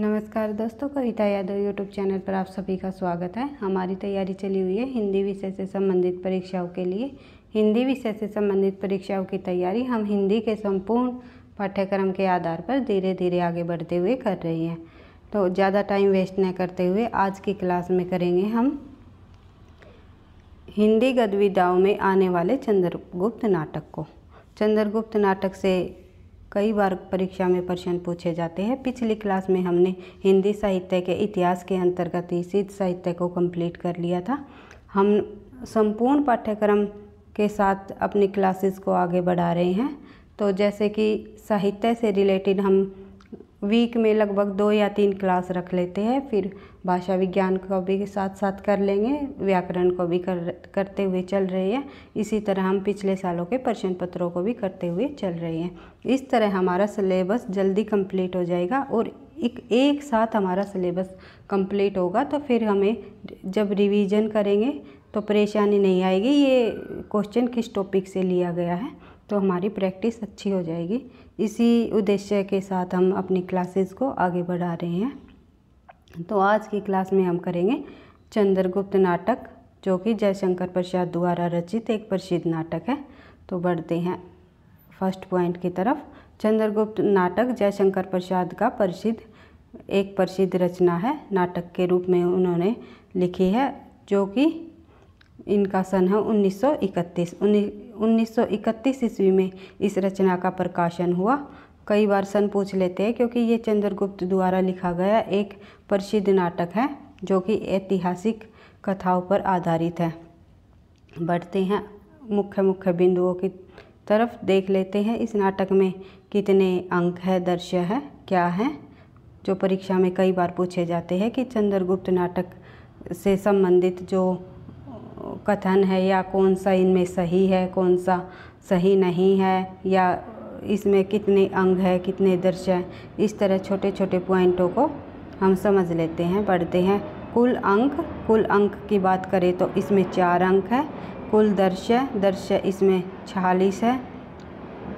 नमस्कार दोस्तों कविता Yadav YouTube channel पर आप सभी का स्वागत है हमारी तैयारी चली हुई है हिंदी विषय से संबंधित परीक्षाओं के लिए हिंदी विषय से संबंधित परीक्षाओं की तैयारी हम हिंदी के संपूर्ण पाठ्यक्रम के आधार पर धीरे धीरे आगे बढ़ते हुए कर रही हैं तो ज़्यादा टाइम वेस्ट न करते हुए आज की क्लास में करेंगे हम हिंदी गदविदाओं में आने वाले चंद्रगुप्त नाटक को चंद्रगुप्त नाटक से कई बार परीक्षा में प्रश्न पूछे जाते हैं पिछली क्लास में हमने हिंदी साहित्य के इतिहास के अंतर्गत इसी साहित्य को कंप्लीट कर लिया था हम संपूर्ण पाठ्यक्रम के साथ अपनी क्लासेस को आगे बढ़ा रहे हैं तो जैसे कि साहित्य से रिलेटेड हम वीक में लगभग दो या तीन क्लास रख लेते हैं फिर भाषा विज्ञान को भी साथ साथ कर लेंगे व्याकरण को भी कर करते हुए चल रही है इसी तरह हम पिछले सालों के प्रश्न पत्रों को भी करते हुए चल रहे हैं इस तरह हमारा सिलेबस जल्दी कंप्लीट हो जाएगा और एक एक साथ हमारा सिलेबस कंप्लीट होगा तो फिर हमें जब रिविज़न करेंगे तो परेशानी नहीं आएगी ये क्वेश्चन किस टॉपिक से लिया गया है तो हमारी प्रैक्टिस अच्छी हो जाएगी इसी उद्देश्य के साथ हम अपनी क्लासेस को आगे बढ़ा रहे हैं तो आज की क्लास में हम करेंगे चंद्रगुप्त नाटक जो कि जयशंकर प्रसाद द्वारा रचित एक प्रसिद्ध नाटक है तो बढ़ते हैं फर्स्ट पॉइंट की तरफ चंद्रगुप्त नाटक जयशंकर प्रसाद का प्रसिद्ध एक प्रसिद्ध रचना है नाटक के रूप में उन्होंने लिखी है जो कि इनका सन है 1931 1931 ईस्वी में इस रचना का प्रकाशन हुआ कई बार सन पूछ लेते हैं क्योंकि ये चंद्रगुप्त द्वारा लिखा गया एक प्रसिद्ध नाटक है जो कि ऐतिहासिक कथाओं पर आधारित है बढ़ते हैं मुख्य मुख्य बिंदुओं की तरफ देख लेते हैं इस नाटक में कितने अंक है दृश्य है क्या है जो परीक्षा में कई बार पूछे जाते हैं कि चंद्रगुप्त नाटक से संबंधित जो कथन है या कौन सा इनमें सही है कौन सा सही नहीं है या इसमें कितने अंग है कितने दृश्य हैं इस तरह छोटे छोटे पॉइंटों को हम समझ लेते हैं पढ़ते हैं कुल अंक कुल अंक की बात करें तो इसमें चार अंक है कुल दृश्य दृश्य इसमें छियालीस है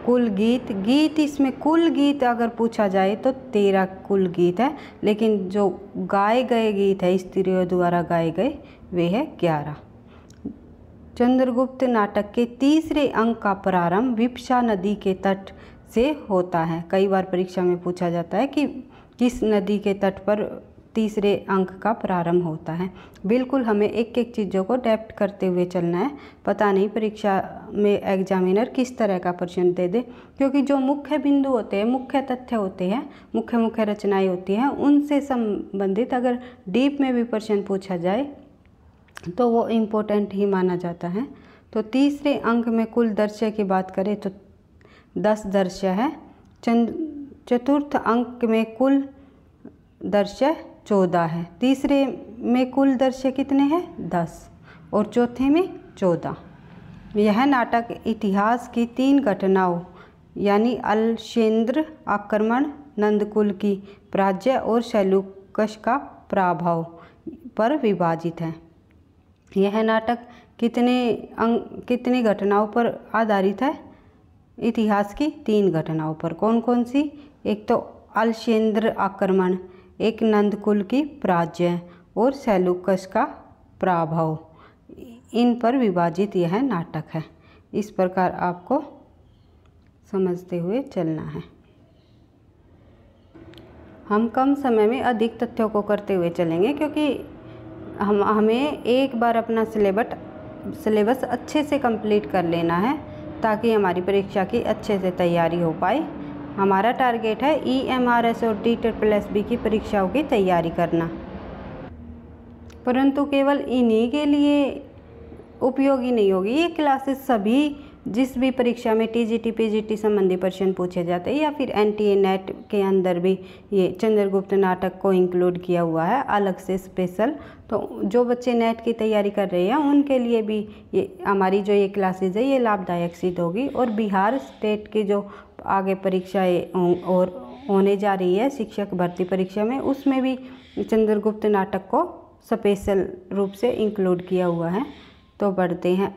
कुल गीत गीत इसमें कुल गीत अगर पूछा जाए तो तेरह कुल गीत है लेकिन जो गाए गए गीत है स्त्रियों द्वारा गाए गए वे है ग्यारह चंद्रगुप्त नाटक के तीसरे अंक का प्रारंभ विपशा नदी के तट से होता है कई बार परीक्षा में पूछा जाता है कि किस नदी के तट पर तीसरे अंक का प्रारंभ होता है बिल्कुल हमें एक एक चीज़ों को डेप्ट करते हुए चलना है पता नहीं परीक्षा में एग्जामिनर किस तरह का प्रश्न दे दे क्योंकि जो मुख्य बिंदु होते हैं मुख्य तथ्य होते हैं मुख्य मुख्य रचनाएं होती हैं उनसे संबंधित अगर डीप में भी प्रश्न पूछा जाए तो वो इम्पोर्टेंट ही माना जाता है तो तीसरे अंक में कुल दर्शय की बात करें तो दस दर्शय है चंद चतुर्थ अंक में कुल दर्शय चौदह है तीसरे में कुल दर्शय कितने हैं दस और चौथे में चौदह यह नाटक इतिहास की तीन घटनाओं यानी अलशेंद्र आक्रमण नंदकुल की प्राज्य और शैलुकश का प्रभाव पर विभाजित है यह नाटक कितने अंग कितनी घटनाओं पर आधारित है इतिहास की तीन घटनाओं पर कौन कौन सी एक तो अलशेंद्र आक्रमण एक नंदकुल की पराजय और सैलुकस का प्राभव इन पर विभाजित यह नाटक है इस प्रकार आपको समझते हुए चलना है हम कम समय में अधिक तथ्यों को करते हुए चलेंगे क्योंकि हम हमें एक बार अपना सिलेबट सिलेबस अच्छे से कंप्लीट कर लेना है ताकि हमारी परीक्षा की अच्छे से तैयारी हो पाए हमारा टारगेट है ई एम आर एस और डी ट्रिपल एस बी की परीक्षाओं की तैयारी करना परंतु केवल इन्हीं के लिए उपयोगी नहीं होगी ये क्लासेस सभी जिस भी परीक्षा में टीजीटी पीजीटी संबंधी प्रश्न पूछे जाते हैं या फिर एनटीए नेट के अंदर भी ये चंद्रगुप्त नाटक को इंक्लूड किया हुआ है अलग से स्पेशल तो जो बच्चे नेट की तैयारी कर रहे हैं उनके लिए भी ये हमारी जो ये क्लासेज है ये लाभदायक सिद्ध होगी और बिहार स्टेट की जो आगे परीक्षाएँ और होने जा रही है शिक्षक भर्ती परीक्षा में उसमें भी चंद्रगुप्त नाटक को स्पेशल रूप से इंक्लूड किया हुआ है तो बढ़ते हैं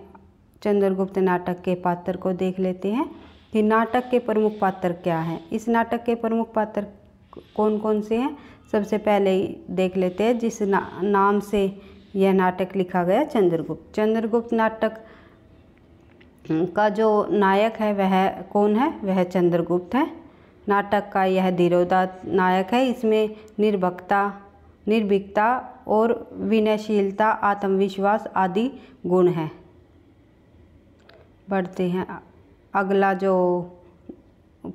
चंद्रगुप्त नाटक के पात्र को देख लेते हैं कि नाटक के प्रमुख पात्र क्या हैं इस नाटक के प्रमुख पात्र कौन कौन से हैं सबसे पहले देख लेते हैं जिस ना, नाम से यह नाटक लिखा गया चंद्रगुप्त चंद्रगुप्त नाटक हम्म, का जो नायक है वह कौन है वह चंद्रगुप्त है नाटक का यह धीरोदा नायक है इसमें निर्भकता निर्भिकता और विनयशीलता आत्मविश्वास आदि गुण हैं पढ़ते हैं अगला जो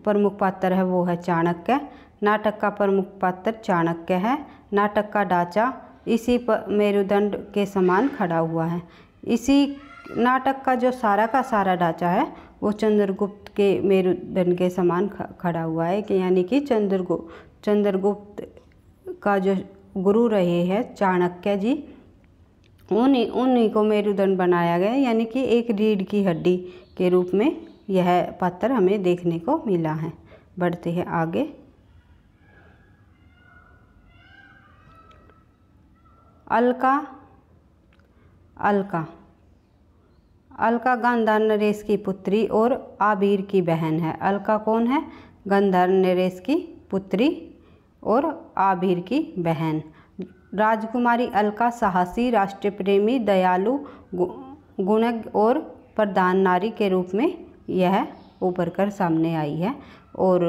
प्रमुख पात्र है वो है चाणक्य नाटक का प्रमुख पात्र चाणक्य है नाटक का ढांचा इसी मेरुदंड के समान खड़ा हुआ है इसी नाटक का जो सारा का सारा ढांचा है वो चंद्रगुप्त के मेरुदंड के समान खड़ा हुआ है कि यानी कि चंद्रगुप्त चंद्रगुप्त का जो गुरु रहे हैं चाणक्य जी उन्हीं उन्हीं को मेरुदंड बनाया गया यानी कि एक रीढ़ की हड्डी के रूप में यह पत्थर हमें देखने को मिला है बढ़ते हैं आगे अलका अलका अलका गंधार नरेश की पुत्री और आबिर की बहन है अलका कौन है गंधार नरेश की पुत्री और आबिर की बहन राजकुमारी अलका साहसी राष्ट्रप्रेमी प्रेमी दयालु गुणज्ञ और प्रधान नारी के रूप में यह उभर कर सामने आई है और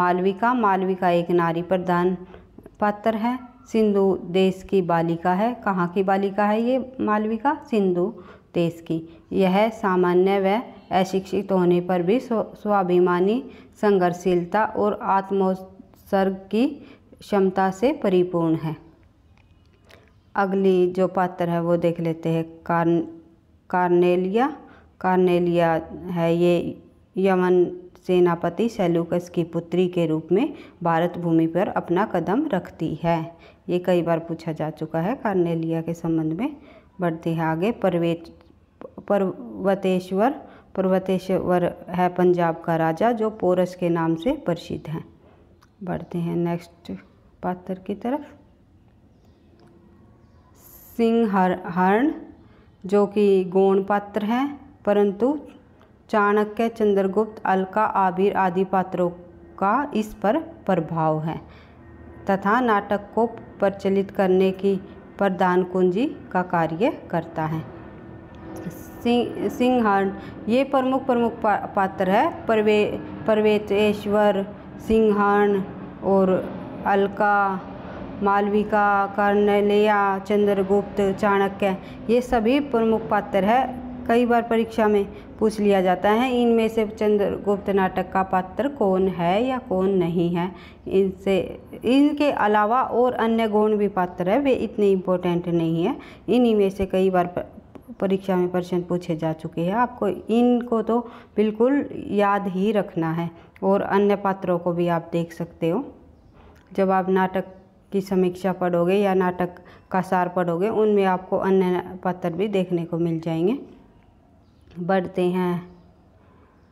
मालविका मालविका एक नारी प्रधान पात्र है सिंधु देश की बालिका है कहाँ की बालिका है ये मालविका सिंधु देश की यह सामान्य व अशिक्षित होने पर भी स्वाभिमानी संघर्षशीलता और आत्मोत्सर्ग की क्षमता से परिपूर्ण है अगली जो पात्र है वो देख लेते हैं कार्न कार्नेलिया कार्नेलिया है ये यमन सेनापति सेलूकस की पुत्री के रूप में भारत भूमि पर अपना कदम रखती है ये कई बार पूछा जा चुका है कार्नेलिया के संबंध में बढ़ते हैं आगे पर्वेत पर्वतेश्वर पर्वतेश्वर है पंजाब का राजा जो पोरस के नाम से प्रसिद्ध हैं बढ़ते हैं नेक्स्ट पात्र की तरफ सिंह हर जो कि गौण पात्र हैं परंतु चाणक्य चंद्रगुप्त अलका आबिर आदि पात्रों का इस पर प्रभाव है तथा नाटक को प्रचलित करने की प्रदान कुंजी का कार्य करता है सिंह हरण ये प्रमुख प्रमुख पा, पात्र है परवे परवेतेश्वर सिंहण और अलका मालविका कर्णलेया चंद्रगुप्त चाणक्य ये सभी प्रमुख पात्र है कई बार परीक्षा में पूछ लिया जाता है इनमें से चंद्रगुप्त नाटक का पात्र कौन है या कौन नहीं है इनसे इनके अलावा और अन्य गौण भी पात्र है वे इतने इम्पोर्टेंट नहीं है इन्हीं में से कई बार परीक्षा में प्रश्न पूछे जा चुके हैं आपको इनको तो बिल्कुल याद ही रखना है और अन्य पात्रों को भी आप देख सकते हो जब आप नाटक की समीक्षा पढ़ोगे या नाटक का सार पढ़ोगे उनमें आपको अन्य पत्र भी देखने को मिल जाएंगे बढ़ते हैं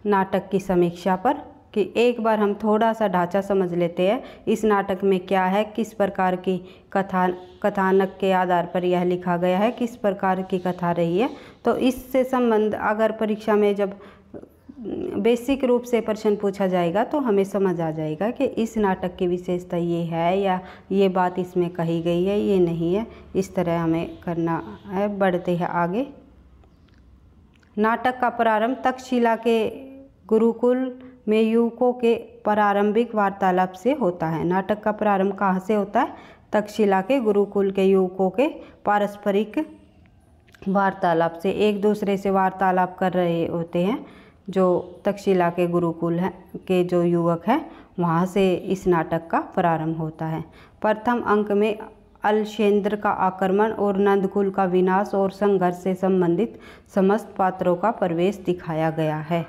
नाटक की समीक्षा पर कि एक बार हम थोड़ा सा ढांचा समझ लेते हैं इस नाटक में क्या है किस प्रकार की कथा कथानक के आधार पर यह लिखा गया है किस प्रकार की कथा रही है तो इससे संबंध अगर परीक्षा में जब बेसिक रूप से प्रश्न पूछा जाएगा तो हमें समझ आ जाएगा कि इस नाटक की विशेषता ये है या ये बात इसमें कही गई है ये नहीं है इस तरह हमें करना है बढ़ते हैं आगे नाटक का प्रारंभ तक्षशिला के गुरुकुल में युवकों के प्रारंभिक वार्तालाप से होता है नाटक का प्रारंभ कहाँ से होता है तक्षशिला के गुरुकुल के युवकों के पारस्परिक वार्तालाप से एक दूसरे से वार्तालाप कर रहे होते हैं जो तक्षशिला के गुरुकुल हैं के जो युवक हैं वहाँ से इस नाटक का प्रारंभ होता है प्रथम अंक में अलशेंद्र का आक्रमण और नंदकुल का विनाश और संघर्ष से संबंधित समस्त पात्रों का प्रवेश दिखाया गया है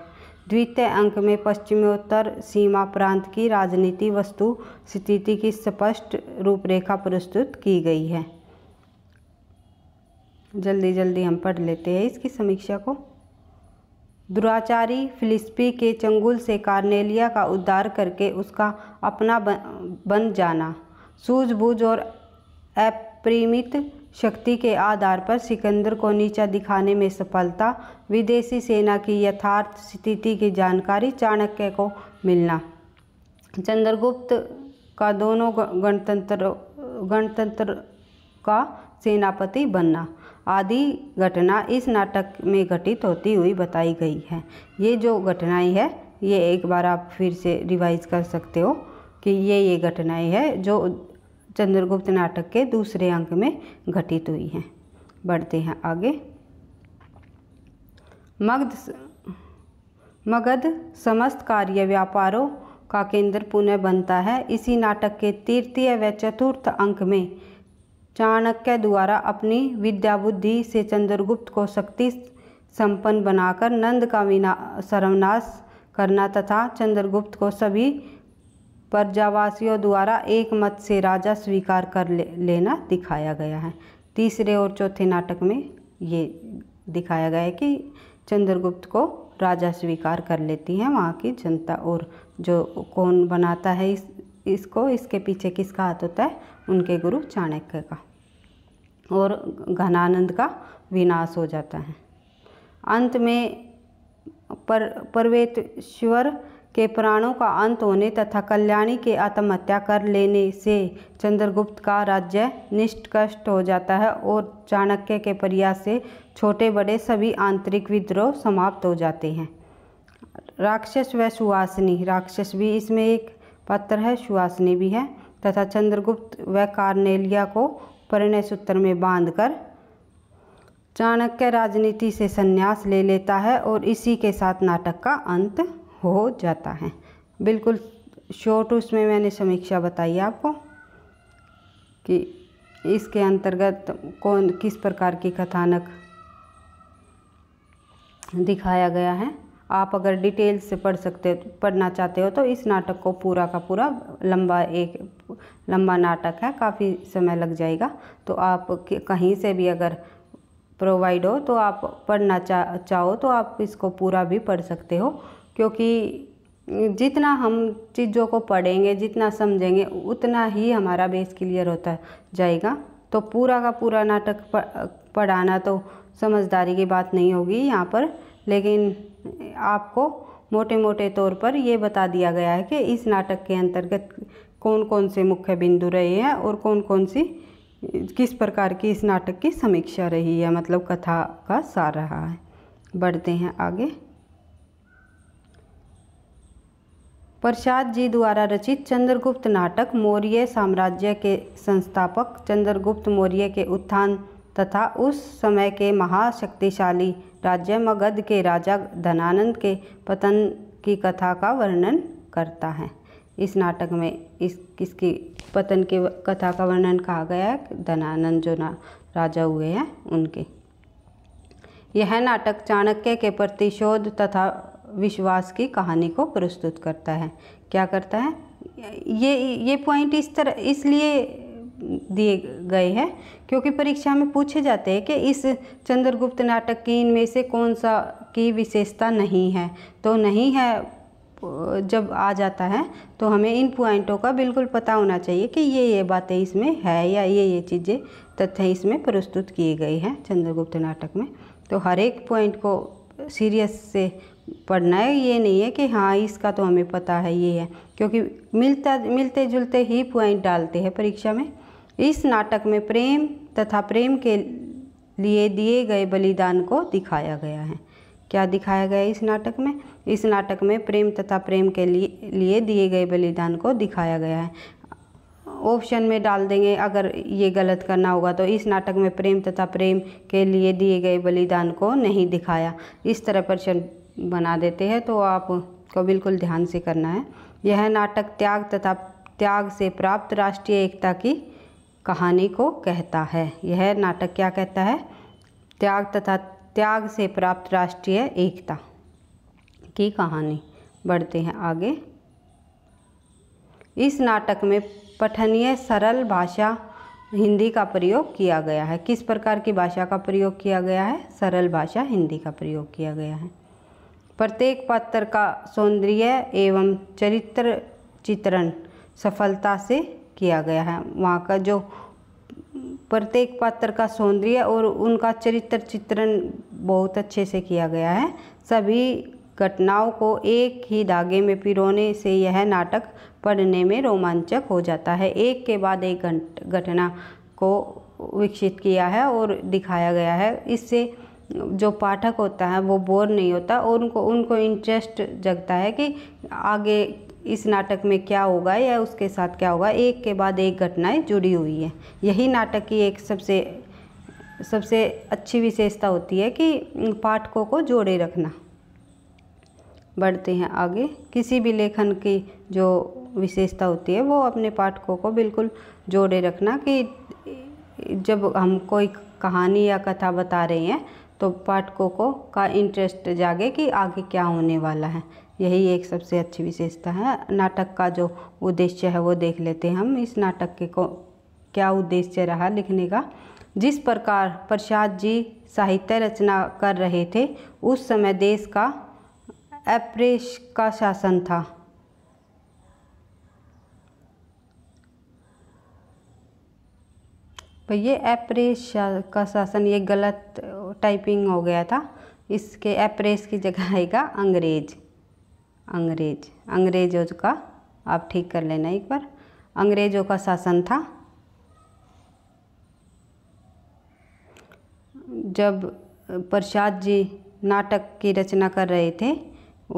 द्वितीय अंक में पश्चिमोत्तर सीमा प्रांत की राजनीति वस्तु स्थिति की स्पष्ट रूपरेखा प्रस्तुत की गई है जल्दी जल्दी हम पढ़ लेते हैं इसकी समीक्षा को दुराचारी फिलिस्पी के चंगुल से कार्नेलिया का उद्धार करके उसका अपना बन जाना सूझबूझ और अप्रीमित शक्ति के आधार पर सिकंदर को नीचा दिखाने में सफलता विदेशी सेना की यथार्थ स्थिति की जानकारी चाणक्य को मिलना चंद्रगुप्त का दोनों गणतंत्र गणतंत्र का सेनापति बनना आदि घटना इस नाटक में घटित होती हुई बताई गई है ये जो घटनाएं है ये एक बार आप फिर से रिवाइज कर सकते हो कि ये ये घटनाएं है जो चंद्रगुप्त नाटक के दूसरे अंक में घटित हुई हैं बढ़ते हैं आगे मगध मगध समस्त कार्य व्यापारों का केंद्र पुनः बनता है इसी नाटक के तृतीय व चतुर्थ अंक में चाणक्य द्वारा अपनी विद्याबुद्धि से चंद्रगुप्त को शक्ति संपन्न बनाकर नंद का विना सर्वनाश करना तथा चंद्रगुप्त को सभी प्रजावासियों द्वारा एक मत से राजा स्वीकार कर ले, लेना दिखाया गया है तीसरे और चौथे नाटक में ये दिखाया गया है कि चंद्रगुप्त को राजा स्वीकार कर लेती है वहाँ की जनता और जो कौन बनाता है इस इसको इसके पीछे किसका हाथ होता है उनके गुरु चाणक्य का और घनानंद का विनाश हो जाता है अंत में पर परवेश्वर के प्राणों का अंत होने तथा कल्याणी के आत्महत्या कर लेने से चंद्रगुप्त का राज्य निष्ठ हो जाता है और चाणक्य के प्रयास से छोटे बड़े सभी आंतरिक विद्रोह समाप्त हो जाते हैं राक्षस व सुहासिनी राक्षस भी इसमें एक पात्र है सुहासिनी भी है तथा चंद्रगुप्त व कार्नेलिया को परिणय सूत्र में बांधकर चाणक्य राजनीति से संन्यास ले लेता है और इसी के साथ नाटक का अंत हो जाता है बिल्कुल शॉर्ट उसमें मैंने समीक्षा बताई आपको कि इसके अंतर्गत कौन किस प्रकार की कथानक दिखाया गया है आप अगर डिटेल से पढ़ सकते हो पढ़ना चाहते हो तो इस नाटक को पूरा का पूरा लंबा एक लंबा नाटक है काफ़ी समय लग जाएगा तो आप कहीं से भी अगर प्रोवाइड हो तो आप पढ़ना चाह चाहो तो आप इसको पूरा भी पढ़ सकते हो क्योंकि जितना हम चीज़ों को पढ़ेंगे जितना समझेंगे उतना ही हमारा बेस क्लियर होता जाएगा तो पूरा का पूरा नाटक पढ़ाना तो समझदारी की बात नहीं होगी यहाँ पर लेकिन आपको मोटे मोटे तौर पर ये बता दिया गया है कि इस नाटक के अंतर्गत कौन कौन से मुख्य बिंदु रहे हैं और कौन कौन सी किस प्रकार की इस नाटक की समीक्षा रही है मतलब कथा का सार रहा है बढ़ते हैं आगे प्रसाद जी द्वारा रचित चंद्रगुप्त नाटक मौर्य साम्राज्य के संस्थापक चंद्रगुप्त मौर्य के उत्थान तथा उस समय के महाशक्तिशाली राज्य मगध के राजा धनानंद के पतन की कथा का वर्णन करता है इस नाटक में इस किसकी पतन के कथा का वर्णन कहा गया है धनानंद जो ना राजा हुए हैं उनके यह नाटक चाणक्य के प्रतिशोध तथा विश्वास की कहानी को प्रस्तुत करता है क्या करता है ये ये पॉइंट इस तरह इसलिए दिए गए हैं क्योंकि परीक्षा में पूछे जाते हैं कि इस चंद्रगुप्त नाटक की इनमें से कौन सा की विशेषता नहीं है तो नहीं है जब आ जाता है तो हमें इन पॉइंटों का बिल्कुल पता होना चाहिए कि ये ये बातें इसमें है या ये ये चीज़ें तथ्य इसमें प्रस्तुत किए गए हैं चंद्रगुप्त नाटक में तो हर एक पॉइंट को सीरियस से पढ़ना है ये नहीं है कि हाँ इसका तो हमें पता है ये है क्योंकि मिलता मिलते जुलते ही पॉइंट डालते हैं परीक्षा में इस नाटक में प्रेम तथा प्रेम के लिए दिए गए बलिदान को दिखाया गया है क्या दिखाया गया इस नाटक में इस नाटक में प्रेम तथा प्रेम के लिए दिए गए बलिदान को दिखाया गया है ऑप्शन में डाल देंगे अगर ये गलत करना होगा तो इस नाटक में प्रेम तथा प्रेम के लिए दिए गए बलिदान को नहीं दिखाया इस तरह प्रश्न बना देते हैं तो आपको बिल्कुल ध्यान से करना है यह नाटक त्याग तथा त्याग से प्राप्त राष्ट्रीय एकता की कहानी को कहता है यह नाटक क्या कहता है त्याग तथा त्याग से प्राप्त राष्ट्रीय एकता की कहानी बढ़ते हैं आगे इस नाटक में पठनीय सरल भाषा हिंदी का प्रयोग किया गया है किस प्रकार की भाषा का प्रयोग किया गया है सरल भाषा हिंदी का प्रयोग किया गया है प्रत्येक पात्र का सौंदर्य एवं चरित्र चित्रण सफलता से किया गया है वहाँ का जो प्रत्येक पात्र का सौंदर्य और उनका चरित्र चित्रण बहुत अच्छे से किया गया है सभी घटनाओं को एक ही धागे में पिरोने से यह नाटक पढ़ने में रोमांचक हो जाता है एक के बाद एक घटना को विकसित किया है और दिखाया गया है इससे जो पाठक होता है वो बोर नहीं होता और उनको उनको इंटरेस्ट जगता है कि आगे इस नाटक में क्या होगा या उसके साथ क्या होगा एक के बाद एक घटनाएं जुड़ी हुई है यही नाटक की एक सबसे सबसे अच्छी विशेषता होती है कि पाठकों को जोड़े रखना बढ़ते हैं आगे किसी भी लेखन की जो विशेषता होती है वो अपने पाठकों को बिल्कुल जोड़े रखना कि जब हम कोई कहानी या कथा बता रहे हैं तो पाठकों को का इंटरेस्ट जागे कि आगे क्या होने वाला है यही एक सबसे अच्छी विशेषता है नाटक का जो उद्देश्य है वो देख लेते हैं हम इस नाटक के को क्या उद्देश्य रहा लिखने का जिस प्रकार प्रसाद जी साहित्य रचना कर रहे थे उस समय देश का अप्रेश का शासन था भैया अप्रेश का शासन ये गलत टाइपिंग हो गया था इसके एप्रेस की जगह आएगा अंग्रेज अंग्रेज अंग्रेजों का आप ठीक कर लेना एक बार अंग्रेजों का शासन था जब प्रसाद जी नाटक की रचना कर रहे थे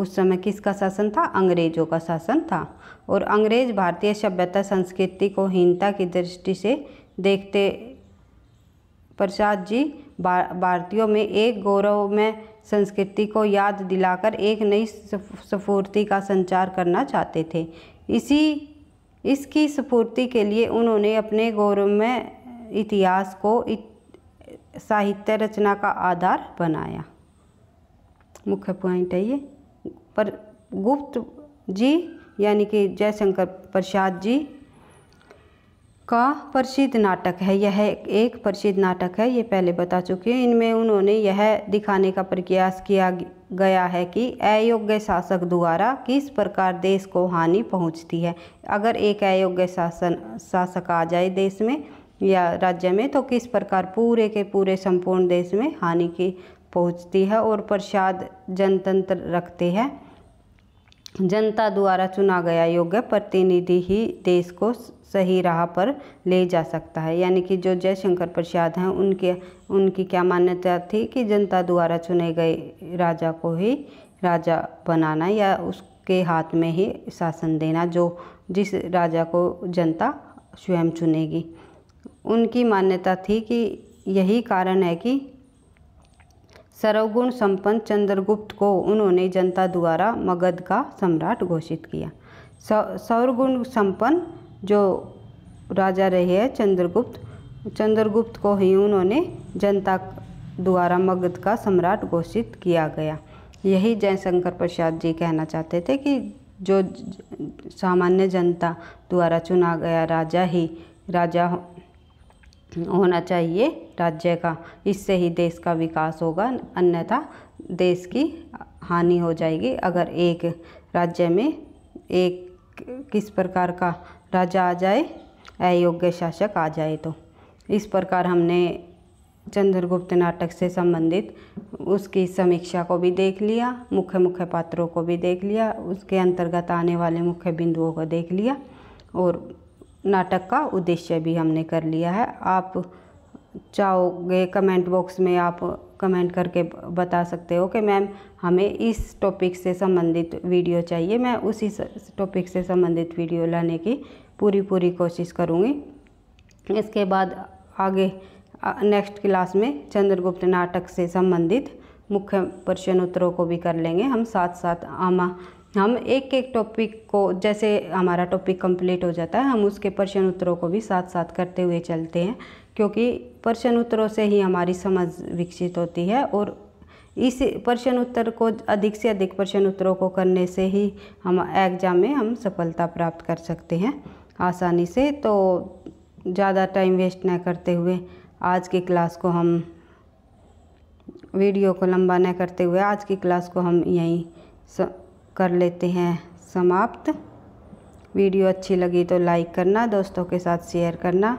उस समय किसका शासन था अंग्रेजों का शासन था और अंग्रेज भारतीय सभ्यता संस्कृति को हीनता की दृष्टि से देखते प्रसाद जी भारतीयों में एक गौरवमय संस्कृति को याद दिलाकर एक नई स्फूर्ति का संचार करना चाहते थे इसी इसकी स्फूर्ति के लिए उन्होंने अपने गौरवमय इतिहास को इत, साहित्य रचना का आधार बनाया मुख्य पॉइंट है ये पर गुप्त जी यानी कि जयशंकर प्रसाद जी का प्रसिद्ध नाटक है यह एक प्रसिद्ध नाटक है ये पहले बता चुके हैं इनमें उन्होंने यह दिखाने का प्रयास किया गया है कि अयोग्य शासक द्वारा किस प्रकार देश को हानि पहुंचती है अगर एक अयोग्य शासन शासक आ जाए देश में या राज्य में तो किस प्रकार पूरे के पूरे संपूर्ण देश में हानि की पहुंचती है और प्रसाद जनतंत्र रखते हैं जनता द्वारा चुना गया योग्य प्रतिनिधि ही देश को सही राह पर ले जा सकता है यानी कि जो जयशंकर प्रसाद हैं उनके उनकी क्या मान्यता थी कि जनता द्वारा चुने गए राजा को ही राजा बनाना या उसके हाथ में ही शासन देना जो जिस राजा को जनता स्वयं चुनेगी उनकी मान्यता थी कि यही कारण है कि सर्वगुण संपन्न चंद्रगुप्त को उन्होंने जनता द्वारा मगध का सम्राट घोषित किया सौरगुण संपन्न जो राजा रहे हैं चंद्रगुप्त चंद्रगुप्त को ही उन्होंने जनता द्वारा मगध का सम्राट घोषित किया गया यही जयशंकर प्रसाद जी कहना चाहते थे कि जो सामान्य जनता द्वारा चुना गया राजा ही राजा होना चाहिए राज्य का इससे ही देश का विकास होगा अन्यथा देश की हानि हो जाएगी अगर एक राज्य में एक किस प्रकार का राजा आ जाए अयोग्य शासक आ जाए तो इस प्रकार हमने चंद्रगुप्त नाटक से संबंधित उसकी समीक्षा को भी देख लिया मुख्य मुख्य पात्रों को भी देख लिया उसके अंतर्गत आने वाले मुख्य बिंदुओं को देख लिया और नाटक का उद्देश्य भी हमने कर लिया है आप चाहोगे कमेंट बॉक्स में आप कमेंट करके बता सकते हो कि मैम हमें इस टॉपिक से संबंधित वीडियो चाहिए मैं उसी टॉपिक से संबंधित वीडियो लाने की पूरी पूरी कोशिश करूँगी इसके बाद आगे नेक्स्ट क्लास में चंद्रगुप्त नाटक से संबंधित मुख्य प्रश्न उत्तरों को भी कर लेंगे हम साथ साथ आमा हम एक एक टॉपिक को जैसे हमारा टॉपिक कंप्लीट हो जाता है हम उसके प्रश्न उत्तरों को भी साथ साथ करते हुए चलते हैं क्योंकि प्रश्न उत्तरों से ही हमारी समझ विकसित होती है और इस प्रश्न उत्तर को अधिक से अधिक प्रश्न उत्तरों को करने से ही हम एग्जाम में हम सफलता प्राप्त कर सकते हैं आसानी से तो ज़्यादा टाइम वेस्ट न करते हुए आज की क्लास को हम वीडियो को लंबा न करते हुए आज की क्लास को हम यहीं कर लेते हैं समाप्त वीडियो अच्छी लगी तो लाइक करना दोस्तों के साथ शेयर करना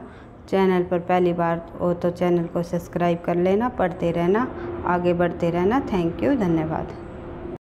चैनल पर पहली बार हो तो चैनल को सब्सक्राइब कर लेना पढ़ते रहना आगे बढ़ते रहना थैंक यू धन्यवाद